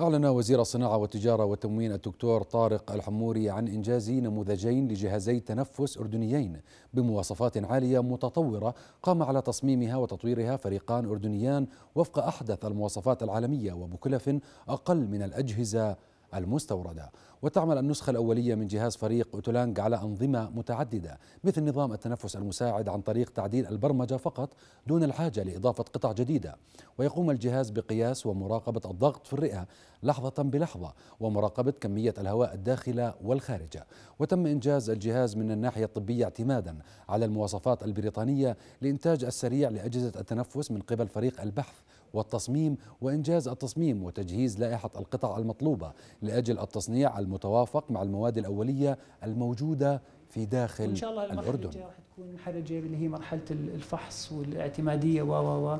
أعلن وزير الصناعة والتجارة والتموين الدكتور طارق الحموري عن إنجاز نموذجين لجهازي تنفس أردنيين بمواصفات عالية متطورة قام على تصميمها وتطويرها فريقان أردنيان وفق أحدث المواصفات العالمية وبكلف أقل من الأجهزة المستوردة وتعمل النسخة الأولية من جهاز فريق أوتولانج على أنظمة متعددة مثل نظام التنفس المساعد عن طريق تعديل البرمجة فقط دون الحاجة لإضافة قطع جديدة ويقوم الجهاز بقياس ومراقبة الضغط في الرئة لحظة بلحظة ومراقبة كمية الهواء الداخلة والخارجة وتم إنجاز الجهاز من الناحية الطبية اعتمادا على المواصفات البريطانية لإنتاج السريع لأجهزة التنفس من قبل فريق البحث والتصميم وإنجاز التصميم وتجهيز لائحة القطع المطلوبة لأجل التصنيع المتوافق مع المواد الأولية الموجودة في داخل الأردن إن شاء الله الأردن راح تكون حرجة اللي هي مرحلة الفحص والاعتمادية و و و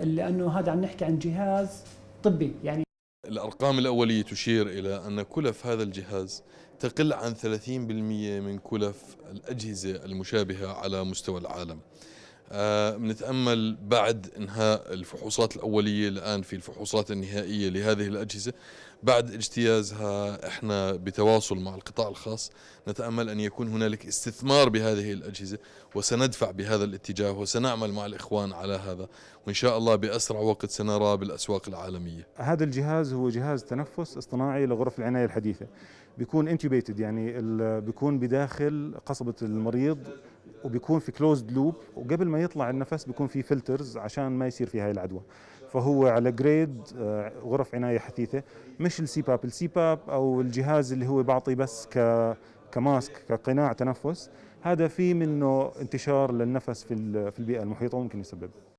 لأنه هذا عم نحكي عن جهاز طبي يعني الأرقام الأولية تشير إلى أن كلف هذا الجهاز تقل عن 30% من كلف الأجهزة المشابهة على مستوى العالم بنتامل آه، بعد انهاء الفحوصات الاوليه الان في الفحوصات النهائيه لهذه الاجهزه بعد اجتيازها احنا بتواصل مع القطاع الخاص نتامل ان يكون هنالك استثمار بهذه الاجهزه وسندفع بهذا الاتجاه وسنعمل مع الاخوان على هذا وان شاء الله باسرع وقت سنراه بالاسواق العالميه. هذا الجهاز هو جهاز تنفس اصطناعي لغرف العنايه الحديثه. بيكون انتوبيتد يعني بيكون بداخل قصبه المريض وبيكون في كلوزد لوب وقبل ما يطلع النفس بيكون في فلترز عشان ما يصير في هاي العدوى فهو على جريد آه، غرف عنايه حثيثه مش السي باب السي باب او الجهاز اللي هو بعطي بس ك كماسك كقناع تنفس هذا في منه انتشار للنفس في البيئه المحيطه ممكن يسبب